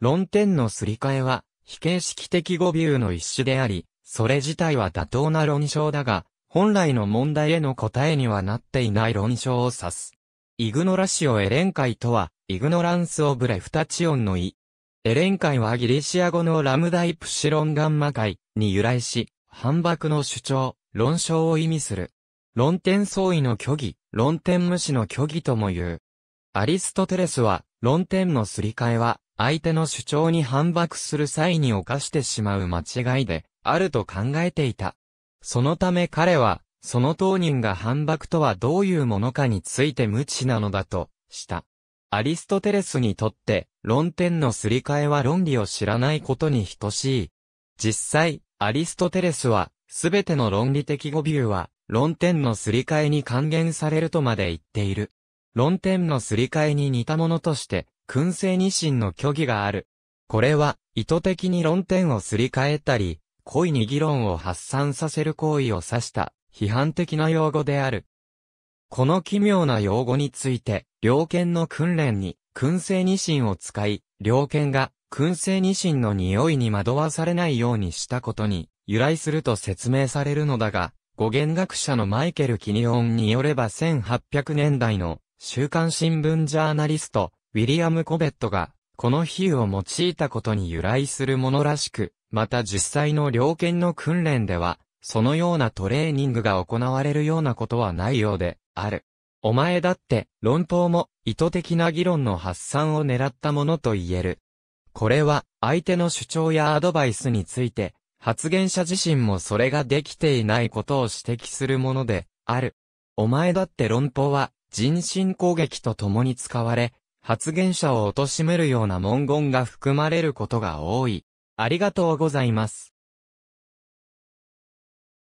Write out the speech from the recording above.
論点のすり替えは、非形式的語尾の一種であり、それ自体は妥当な論証だが、本来の問題への答えにはなっていない論証を指す。イグノラシオエレン会とは、イグノランスオブレフタチオンの意。エレン会はギリシア語のラムダイプシロンガンマ会に由来し、反駁の主張、論証を意味する。論点相違の虚偽、論点無視の虚偽とも言う。アリストテレスは、論点のすり替えは、相手の主張に反駁する際に犯してしまう間違いで、あると考えていた。そのため彼は、その当人が反駁とはどういうものかについて無知なのだと、した。アリストテレスにとって、論点のすり替えは論理を知らないことに等しい。実際、アリストテレスは、すべての論理的語尾は、論点のすり替えに還元されるとまで言っている。論点のすり替えに似たものとして、燻製二神の虚偽がある。これは、意図的に論点をすり替えたり、故意に議論を発散させる行為を指した、批判的な用語である。この奇妙な用語について、猟犬の訓練に、燻製二神を使い、猟犬が、燻製二神の匂いに惑わされないようにしたことに、由来すると説明されるのだが、語源学者のマイケル・キニオンによれば1800年代の、週刊新聞ジャーナリスト、ウィリアム・コベットが、この比喩を用いたことに由来するものらしく、また実際の猟犬の訓練では、そのようなトレーニングが行われるようなことはないようで、ある。お前だって、論法も意図的な議論の発散を狙ったものと言える。これは、相手の主張やアドバイスについて、発言者自身もそれができていないことを指摘するもので、ある。お前だって論法は、人身攻撃と共に使われ、発言者を貶めるような文言が含まれることが多い。ありがとうございます。